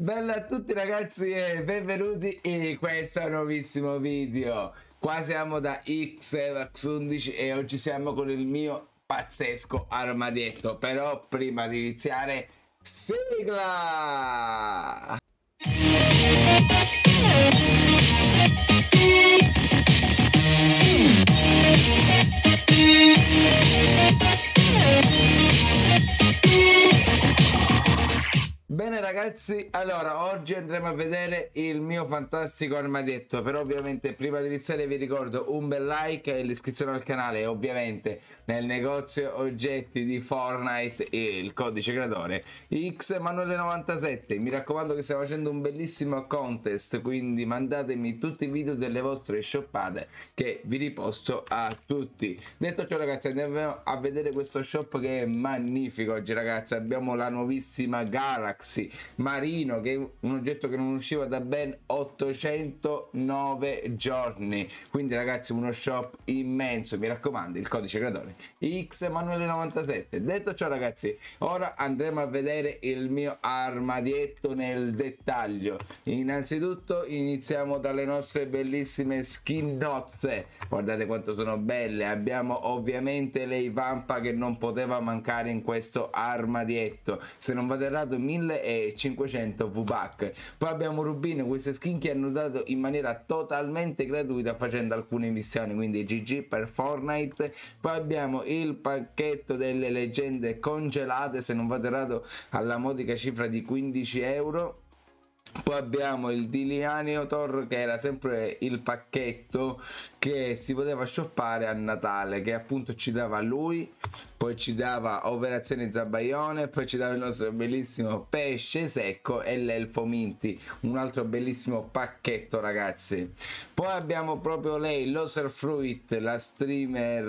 Bella a tutti ragazzi e benvenuti in questo nuovissimo video Qua siamo da XVAX11 e oggi siamo con il mio pazzesco armadietto Però prima di iniziare, sigla! Bene ragazzi, allora oggi andremo a vedere il mio fantastico armadietto Però ovviamente prima di iniziare vi ricordo un bel like e l'iscrizione al canale E ovviamente nel negozio oggetti di Fortnite e il codice creatore XManuele97 Mi raccomando che stiamo facendo un bellissimo contest Quindi mandatemi tutti i video delle vostre shoppate che vi riposto a tutti Detto ciò ragazzi andiamo a vedere questo shop che è magnifico oggi ragazzi Abbiamo la nuovissima Galaxy Maxi Marino, che è un oggetto che non usciva da ben 809 giorni. Quindi ragazzi, uno shop immenso. Mi raccomando, il codice creatore XManuele97. Detto ciò ragazzi, ora andremo a vedere il mio armadietto nel dettaglio. Innanzitutto iniziamo dalle nostre bellissime skin nozze. Guardate quanto sono belle. Abbiamo ovviamente le Ivampa che non poteva mancare in questo armadietto. Se non vado errato, 1000 e 500 VPAC. Poi abbiamo Rubino, queste skin che hanno dato in maniera totalmente gratuita facendo alcune missioni, quindi GG per Fortnite. Poi abbiamo il pacchetto delle leggende congelate, se non vado errato, alla modica cifra di 15 euro. Poi abbiamo il Dilianiotor che era sempre il pacchetto che si poteva shoppare a Natale che appunto ci dava lui poi ci dava Operazione Zabaione, poi ci dava il nostro bellissimo Pesce Secco e l'Elfo Minti, un altro bellissimo pacchetto ragazzi. Poi abbiamo proprio lei, Fruit, la streamer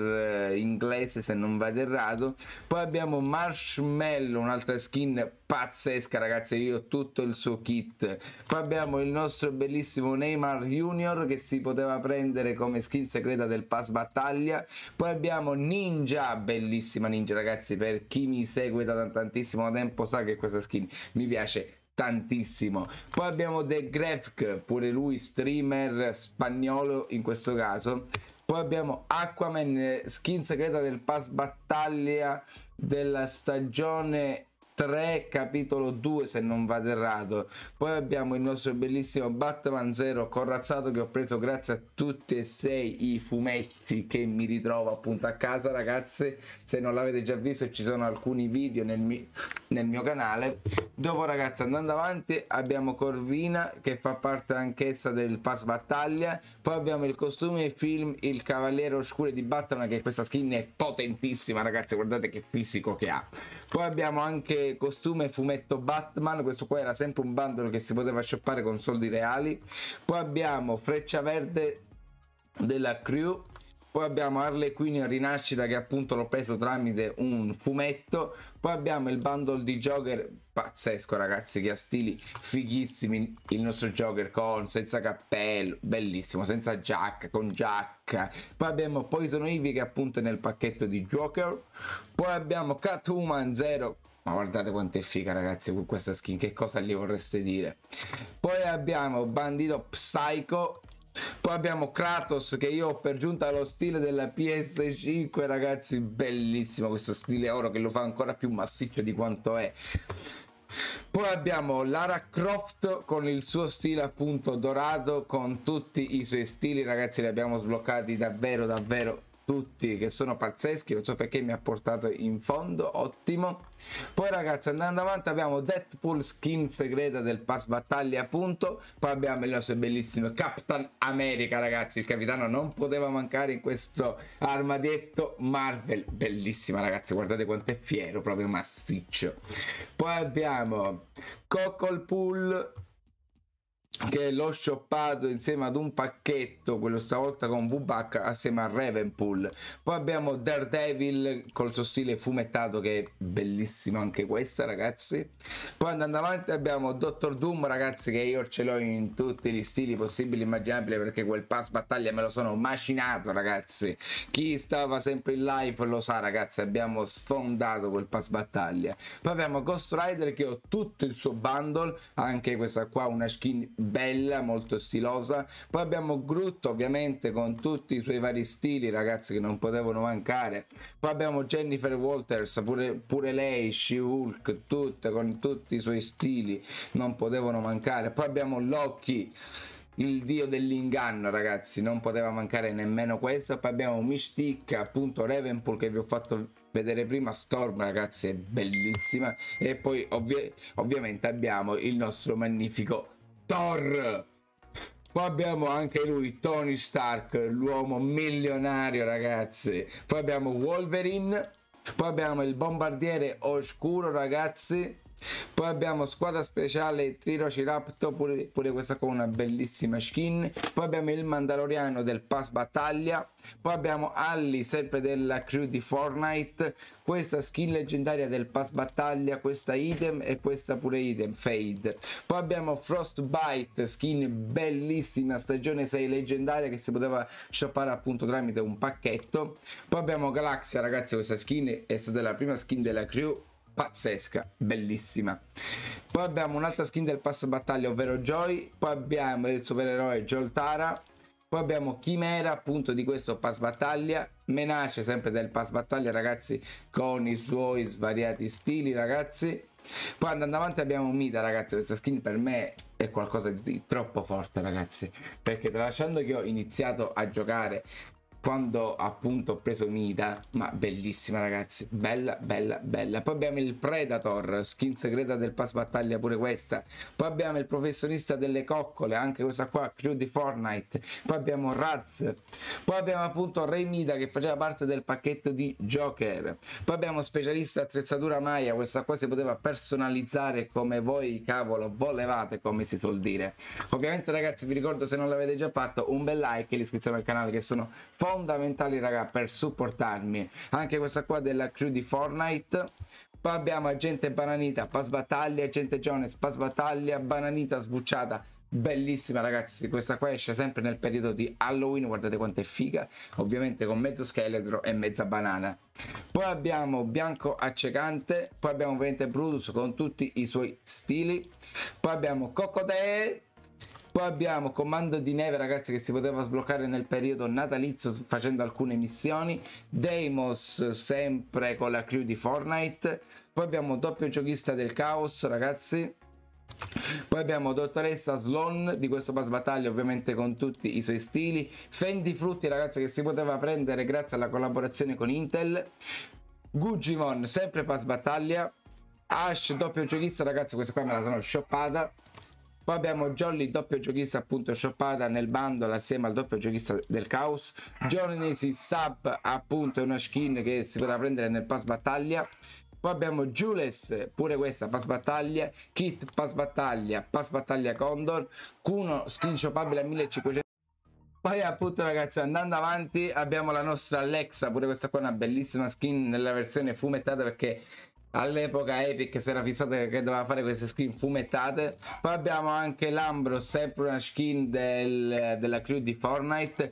eh, inglese se non vado errato. Poi abbiamo Marshmallow, un'altra skin pazzesca ragazzi, io ho tutto il suo kit. Poi abbiamo il nostro bellissimo Neymar Junior che si poteva prendere come skin segreta del pass battaglia. Poi abbiamo Ninja, bellissimo bravissima Ninja ragazzi per chi mi segue da tantissimo tempo sa che questa skin mi piace tantissimo. Poi abbiamo The Grefg, pure lui streamer spagnolo in questo caso. Poi abbiamo Aquaman, eh, skin segreta del pass battaglia della stagione 3 capitolo 2 se non vado errato poi abbiamo il nostro bellissimo Batman Zero corazzato che ho preso grazie a tutti e sei i fumetti che mi ritrovo appunto a casa ragazze se non l'avete già visto ci sono alcuni video nel mio nel mio canale dopo ragazzi andando avanti abbiamo Corvina che fa parte anch'essa del pass battaglia poi abbiamo il costume film il cavaliere oscuro di Batman che questa skin è potentissima ragazzi guardate che fisico che ha poi abbiamo anche costume fumetto Batman questo qua era sempre un bundle che si poteva shoppare con soldi reali poi abbiamo freccia verde della crew poi abbiamo Harley Quinn in rinascita che appunto l'ho preso tramite un fumetto, poi abbiamo il bundle di Joker pazzesco ragazzi che ha stili fighissimi il nostro Joker con senza cappello bellissimo senza giacca con giacca poi abbiamo Poison Ivy che appunto è nel pacchetto di Joker poi abbiamo Catwoman Zero ma guardate quanto è figa ragazzi con questa skin che cosa gli vorreste dire poi abbiamo Bandito Psycho poi abbiamo Kratos che io ho per giunta lo stile della PS5, ragazzi, bellissimo questo stile oro che lo fa ancora più massiccio di quanto è. Poi abbiamo Lara Croft con il suo stile appunto dorato con tutti i suoi stili, ragazzi, li abbiamo sbloccati davvero davvero tutti che sono pazzeschi non so perché mi ha portato in fondo ottimo poi ragazzi andando avanti abbiamo Deadpool skin segreta del pass battaglia appunto poi abbiamo il nostro bellissimo Captain America ragazzi il capitano non poteva mancare in questo armadietto Marvel bellissima ragazzi guardate quanto è fiero proprio massiccio poi abbiamo Cockle che l'ho shoppato insieme ad un pacchetto, quello stavolta con VBH, assieme a Ravenpool. Poi abbiamo Daredevil col suo stile fumettato che è bellissimo anche questa ragazzi. Poi andando avanti abbiamo Doctor Doom ragazzi che io ce l'ho in tutti gli stili possibili e immaginabili perché quel pass battaglia me lo sono macinato ragazzi. Chi stava sempre in live lo sa ragazzi, abbiamo sfondato quel pass battaglia. Poi abbiamo Ghost Rider che ho tutto il suo bundle, anche questa qua una skin bella, molto stilosa. Poi abbiamo Groot ovviamente con tutti i suoi vari stili, ragazzi, che non potevano mancare. Poi abbiamo Jennifer Walters, pure, pure lei, She-Hulk, tutte con tutti i suoi stili, non potevano mancare. Poi abbiamo Loki il dio dell'inganno ragazzi non poteva mancare nemmeno questo poi abbiamo Mystique appunto Ravenpool che vi ho fatto vedere prima Storm ragazzi è bellissima e poi ovvi ovviamente abbiamo il nostro magnifico Thor. Poi abbiamo anche lui, Tony Stark, l'uomo milionario, ragazzi. Poi abbiamo Wolverine. Poi abbiamo il bombardiere oscuro, ragazzi. Poi abbiamo squadra speciale Trirociraptor, pure, pure questa con una bellissima skin. Poi abbiamo il Mandaloriano del Pass Battaglia. Poi abbiamo Ally, sempre della crew di Fortnite. Questa skin leggendaria del Pass Battaglia, questa item e questa pure item, Fade. Poi abbiamo Frostbite, skin bellissima, stagione 6 leggendaria che si poteva shoppare appunto tramite un pacchetto. Poi abbiamo Galaxia, ragazzi, questa skin è stata la prima skin della crew pazzesca, bellissima. Poi abbiamo un'altra skin del pass battaglia, ovvero Joy, poi abbiamo il supereroe Joltara, poi abbiamo Chimera appunto di questo pass battaglia, Menace sempre del pass battaglia ragazzi con i suoi svariati stili ragazzi. Poi andando avanti abbiamo Mita, ragazzi, questa skin per me è qualcosa di troppo forte ragazzi, perché tralasciando che ho iniziato a giocare quando appunto ho preso Mida, ma bellissima ragazzi, bella, bella, bella. Poi abbiamo il Predator, skin segreta del pass battaglia pure questa. Poi abbiamo il professionista delle coccole, anche questa qua, crew di Fortnite. Poi abbiamo Raz. Poi abbiamo appunto Ray Mida che faceva parte del pacchetto di Joker. Poi abbiamo specialista attrezzatura Maya, questa qua si poteva personalizzare come voi cavolo volevate, come si suol dire. Ovviamente ragazzi vi ricordo se non l'avete già fatto un bel like e l'iscrizione al canale che sono forti fondamentali raga per supportarmi anche questa qua della crew di Fortnite poi abbiamo agente bananita pass battaglia agente Jones pass battaglia bananita sbucciata bellissima ragazzi questa qua esce sempre nel periodo di Halloween guardate quanto è figa ovviamente con mezzo scheletro e mezza banana poi abbiamo bianco accecante poi abbiamo ovviamente Brutus con tutti i suoi stili poi abbiamo Cocote poi abbiamo Comando di Neve, ragazzi, che si poteva sbloccare nel periodo natalizio facendo alcune missioni. Deimos, sempre con la crew di Fortnite. Poi abbiamo Doppio Giochista del Caos, ragazzi. Poi abbiamo Dottoressa Sloan di questo pass battaglia ovviamente con tutti i suoi stili Fendi Frutti ragazzi che si poteva prendere grazie alla collaborazione con Intel Gugimon sempre pass battaglia Ash doppio giochista ragazzi questa qua me la sono shoppata poi abbiamo Jolly, doppio giochista appunto shoppata nel bundle assieme al doppio giochista del caos. si sub appunto è una skin che si potrà prendere nel pass battaglia. Poi abbiamo Jules, pure questa, pass battaglia, kit pass battaglia, pass battaglia Condor, Kuno skin shoppabile a 1500. Poi appunto ragazzi andando avanti abbiamo la nostra Alexa, pure questa qua è una bellissima skin nella versione fumettata perché All'epoca Epic si era fissata che doveva fare queste skin fumettate. Poi abbiamo anche l'Ambro, sempre una skin del, della crew di Fortnite.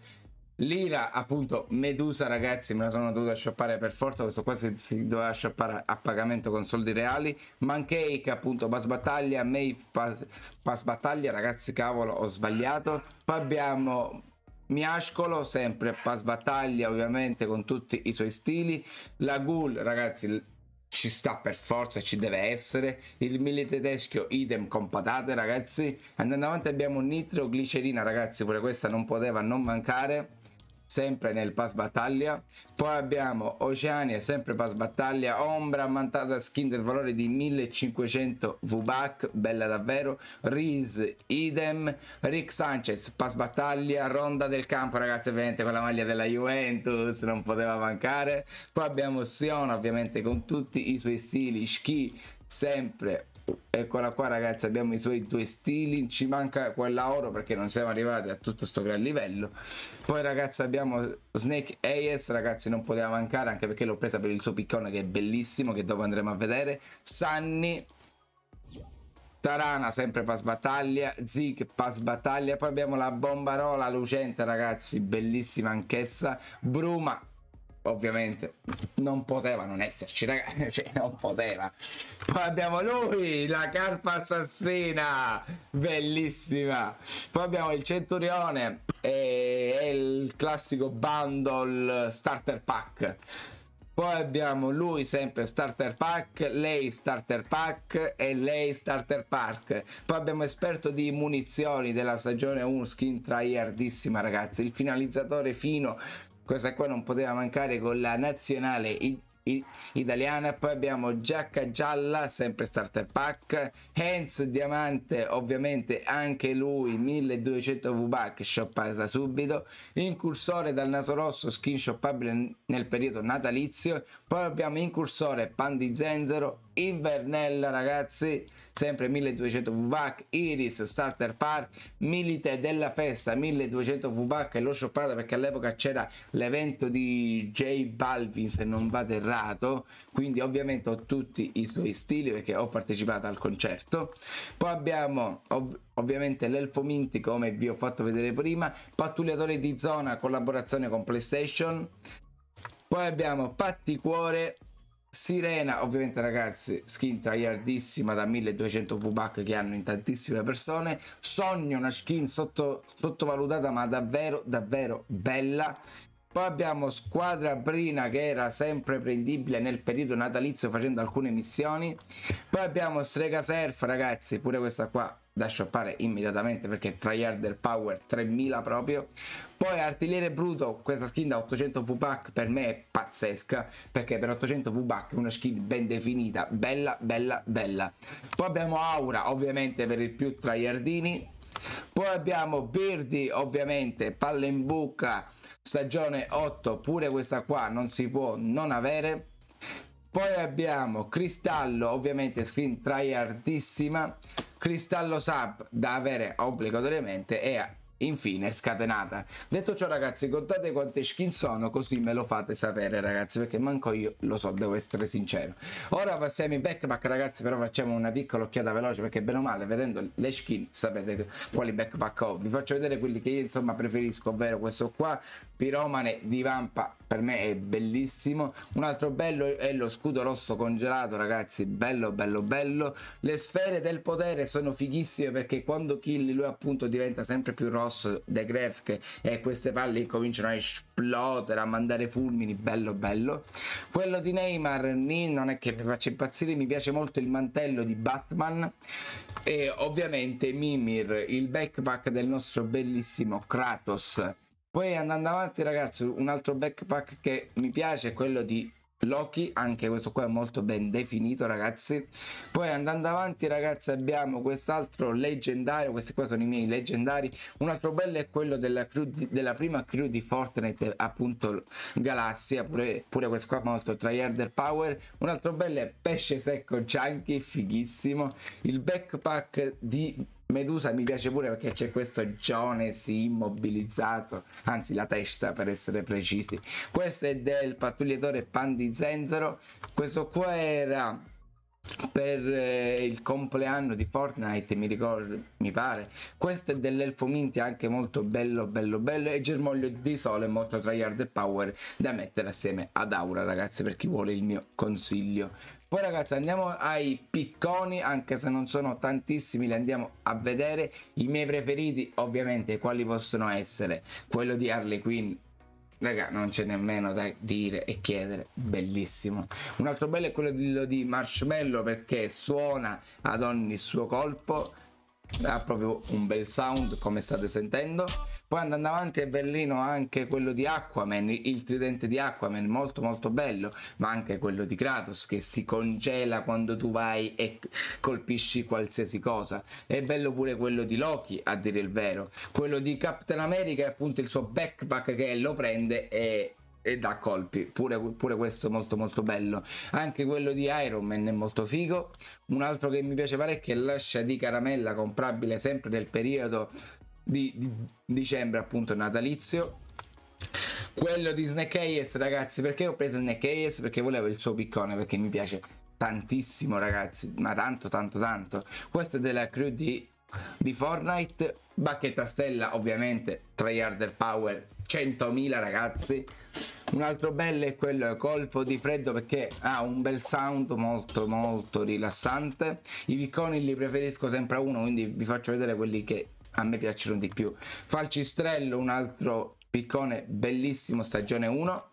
L'Ira, appunto, Medusa, ragazzi, me la sono dovuta shoppare per forza. Questo qua si, si doveva shoppare a pagamento con soldi reali. Mancake, appunto, Pass Battaglia, May pass, pass Battaglia, ragazzi, cavolo, ho sbagliato. Poi abbiamo Miascolo, sempre Pass Battaglia, ovviamente, con tutti i suoi stili. La Ghoul, ragazzi, ci sta per forza, ci deve essere. Il mille tedesco, idem con patate, ragazzi. Andando avanti abbiamo nitroglicerina, ragazzi, pure questa non poteva non mancare sempre nel pass battaglia. Poi abbiamo Oceania, sempre pass battaglia, Ombra ammantata skin del valore di 1500 VBAC, bella davvero, Riz idem, Rick Sanchez pass battaglia, Ronda del campo ragazzi ovviamente con la maglia della Juventus, non poteva mancare. Poi abbiamo Sion ovviamente con tutti i suoi stili, Ski sempre eccola qua ragazzi abbiamo i suoi due stili ci manca quella oro perché non siamo arrivati a tutto sto gran livello poi ragazzi abbiamo Snake Ayes ragazzi non poteva mancare anche perché l'ho presa per il suo piccone che è bellissimo che dopo andremo a vedere Sunny Tarana sempre pass battaglia Zig pass battaglia poi abbiamo la bombarola lucente ragazzi bellissima anch'essa Bruma ovviamente non poteva non esserci, ragazzi, cioè non poteva. Poi abbiamo lui, la carpa assassina, bellissima. Poi abbiamo il centurione e, e il classico bundle starter pack. Poi abbiamo lui sempre starter pack, lei starter pack e lei starter pack. Poi abbiamo esperto di munizioni della stagione 1 skin tryhardissima ragazzi, il finalizzatore fino questa qua non poteva mancare con la nazionale it italiana poi abbiamo giacca gialla sempre starter pack Hans diamante ovviamente anche lui 1200 v VBAC shoppata subito incursore dal naso rosso skin shoppabile nel periodo natalizio poi abbiamo incursore pan di zenzero Invernella ragazzi sempre 1200 VBAC Iris Starter Park Milite della festa 1200 VBAC l'ho shoppata perché all'epoca c'era l'evento di J Balvin se non vado errato quindi ovviamente ho tutti i suoi stili perché ho partecipato al concerto poi abbiamo ov ovviamente l'Elfo Minti come vi ho fatto vedere prima pattugliatore di zona collaborazione con PlayStation poi abbiamo Patti Cuore Sirena, ovviamente ragazzi, skin tryhardissima da 1200 V-Buck che hanno in tantissime persone. Sogno una skin sotto, sottovalutata ma davvero, davvero bella. Poi abbiamo Squadra Brina che era sempre prendibile nel periodo natalizio facendo alcune missioni. Poi abbiamo Strega Surf ragazzi, pure questa qua da shoppare immediatamente perché tryharder power 3000 proprio poi artigliere bruto questa skin da 800 pubac per me è pazzesca perché per 800 pubac è una skin ben definita bella bella bella poi abbiamo aura ovviamente per il più tryhardini poi abbiamo Birdi, ovviamente, palla in buca, stagione 8, pure questa qua non si può non avere. Poi abbiamo Cristallo, ovviamente screen tryhardissima, Cristallo Sub da avere obbligatoriamente e infine scatenata detto ciò ragazzi contate quante skin sono così me lo fate sapere ragazzi perché manco io lo so devo essere sincero ora passiamo in backpack ragazzi però facciamo una piccola occhiata veloce perché bene o male vedendo le skin sapete quali backpack ho vi faccio vedere quelli che io insomma preferisco ovvero questo qua piromane di vampa per me è bellissimo un altro bello è lo scudo rosso congelato ragazzi bello bello bello le sfere del potere sono fighissime perché quando kill lui appunto diventa sempre più rosso The Gref e eh, queste palle cominciano a esplodere a mandare fulmini bello bello quello di Neymar non è che mi faccia impazzire mi piace molto il mantello di Batman e ovviamente Mimir il backpack del nostro bellissimo Kratos poi andando avanti ragazzi, un altro backpack che mi piace è quello di Loki, anche questo qua è molto ben definito ragazzi. Poi andando avanti ragazzi abbiamo quest'altro leggendario, questi qua sono i miei leggendari. Un altro bello è quello della, crew di, della prima crew di Fortnite, appunto Galassia, pure, pure questo qua molto tryharder power. Un altro bello è pesce secco chunky, fighissimo. Il backpack di Medusa mi piace pure perché c'è questo Jones immobilizzato, anzi la testa per essere precisi. Questo è del pattugliatore Pan di Zenzero. Questo qua era per eh, il compleanno di Fortnite, mi ricordo, mi pare. Questo è dell'Elfo Mint, anche molto bello, bello, bello. E Germoglio di Sole, molto tryhard e power, da mettere assieme ad Aura, ragazzi, per chi vuole il mio consiglio. Poi ragazzi andiamo ai picconi, anche se non sono tantissimi, li andiamo a vedere. I miei preferiti ovviamente quali possono essere? Quello di Harley Quinn Raga, non c'è nemmeno da dire e chiedere, bellissimo. Un altro bello è quello di, di Marshmallow perché suona ad ogni suo colpo ha proprio un bel sound come state sentendo poi andando avanti è bellino anche quello di Aquaman il tridente di Aquaman molto molto bello ma anche quello di Kratos che si congela quando tu vai e colpisci qualsiasi cosa è bello pure quello di Loki a dire il vero quello di Captain America è appunto il suo backpack che lo prende e e dà colpi pure, pure questo molto molto bello anche quello di Iron Man è molto figo un altro che mi piace parecchio è l'ascia di caramella comprabile sempre nel periodo di, di dicembre appunto natalizio quello di Snack AS ragazzi perché ho preso Snack AS perché volevo il suo piccone perché mi piace tantissimo ragazzi ma tanto tanto tanto questo è della crew di, di Fortnite bacchetta stella ovviamente tryharder power 100.000 ragazzi un altro bello è quello colpo di freddo perché ha un bel sound molto molto rilassante i picconi li preferisco sempre a uno quindi vi faccio vedere quelli che a me piacciono di più falcistrello un altro piccone bellissimo stagione 1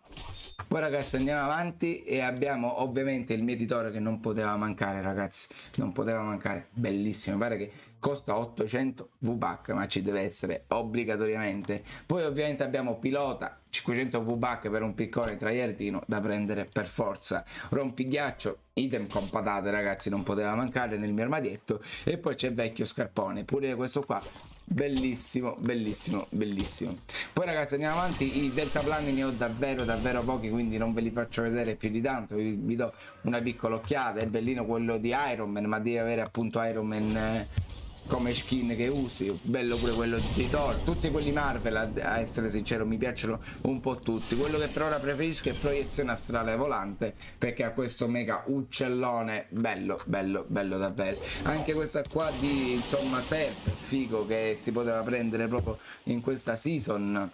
poi ragazzi andiamo avanti e abbiamo ovviamente il mietitore che non poteva mancare ragazzi, non poteva mancare, bellissimo, Mi pare che costa 800 VBAC, ma ci deve essere obbligatoriamente. Poi ovviamente abbiamo pilota 500 VBAC per un piccone traiertino da prendere per forza. Rompighiaccio, idem con patate ragazzi, non poteva mancare nel mio armadietto. E poi c'è vecchio scarpone, pure questo qua bellissimo bellissimo bellissimo poi ragazzi andiamo avanti i deltaplani ne ho davvero davvero pochi quindi non ve li faccio vedere più di tanto vi, vi do una piccola occhiata è bellino quello di Iron Man ma devi avere appunto Iron Man eh come skin che usi, bello pure quello di Thor, tutti quelli Marvel a essere sincero mi piacciono un po' tutti, quello che per ora preferisco è proiezione astrale volante perché ha questo mega uccellone bello bello bello davvero, anche questa qua di insomma surf figo che si poteva prendere proprio in questa season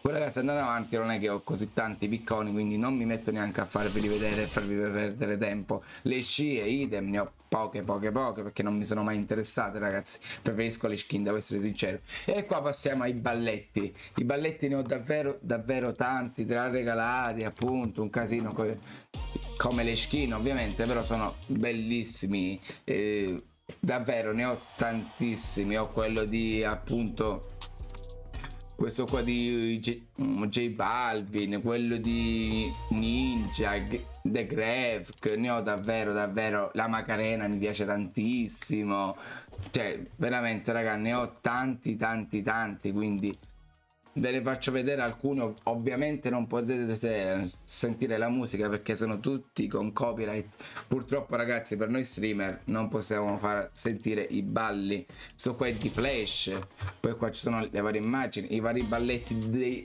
poi ragazzi andando avanti non è che ho così tanti picconi quindi non mi metto neanche a farvi vedere e farvi perdere tempo le scie idem ne ho poche poche poche perché non mi sono mai interessato ragazzi preferisco le skin devo essere sincero e qua passiamo ai balletti i balletti ne ho davvero davvero tanti tra regalati appunto un casino co come le skin ovviamente però sono bellissimi eh, davvero ne ho tantissimi ho quello di appunto questo qua di J, mm, J Balvin, quello di Ninja, The Grefg, ne ho davvero, davvero, la Macarena mi piace tantissimo, cioè veramente raga ne ho tanti, tanti, tanti, quindi ve ne faccio vedere alcuni ovviamente non potete se sentire la musica perché sono tutti con copyright purtroppo ragazzi per noi streamer non possiamo far sentire i balli so qua di flash poi qua ci sono le varie immagini i vari balletti dei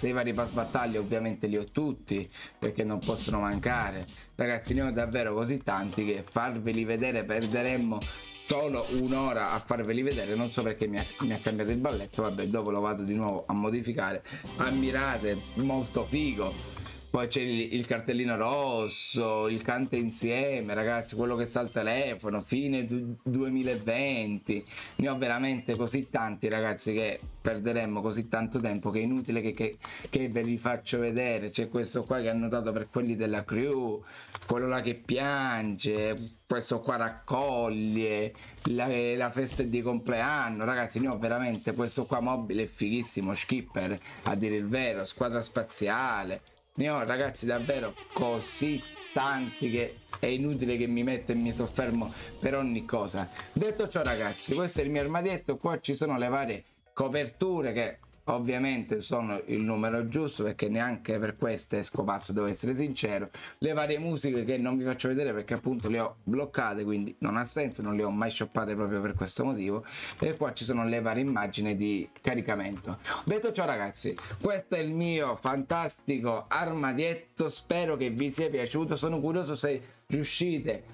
dei vari pass battaglia ovviamente li ho tutti perché non possono mancare ragazzi ne ho davvero così tanti che farveli vedere perderemmo solo un'ora a farveli vedere non so perché mi ha, mi ha, cambiato il balletto vabbè dopo lo vado di nuovo a modificare ammirate molto figo poi c'è il, il, cartellino rosso, il canta insieme, ragazzi, quello che sta al telefono, fine 2020. Ne ho veramente così tanti, ragazzi, che perderemmo così tanto tempo che è inutile che, che, che ve li faccio vedere. C'è questo qua che hanno dato per quelli della crew, quello là che piange, questo qua raccoglie la, la, festa di compleanno ragazzi ne ho veramente questo qua mobile è fighissimo skipper a dire il vero squadra spaziale ne ho ragazzi davvero così tanti che è inutile che mi metto e mi soffermo per ogni cosa detto ciò ragazzi questo è il mio armadietto qua ci sono le varie coperture che ovviamente sono il numero giusto perché neanche per queste scopasso devo essere sincero le varie musiche che non vi faccio vedere perché appunto le ho bloccate quindi non ha senso non le ho mai shoppate proprio per questo motivo e qua ci sono le varie immagini di caricamento detto ciò ragazzi questo è il mio fantastico armadietto spero che vi sia piaciuto sono curioso se riuscite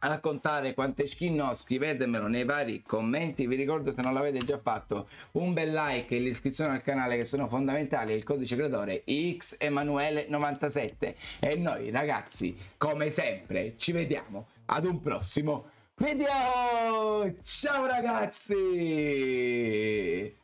a contare quante skin ho scrivetemelo nei vari commenti vi ricordo se non l'avete già fatto un bel like e l'iscrizione al canale che sono fondamentali il codice creatore xemanuele 97 e noi ragazzi come sempre ci vediamo ad un prossimo video ciao ragazzi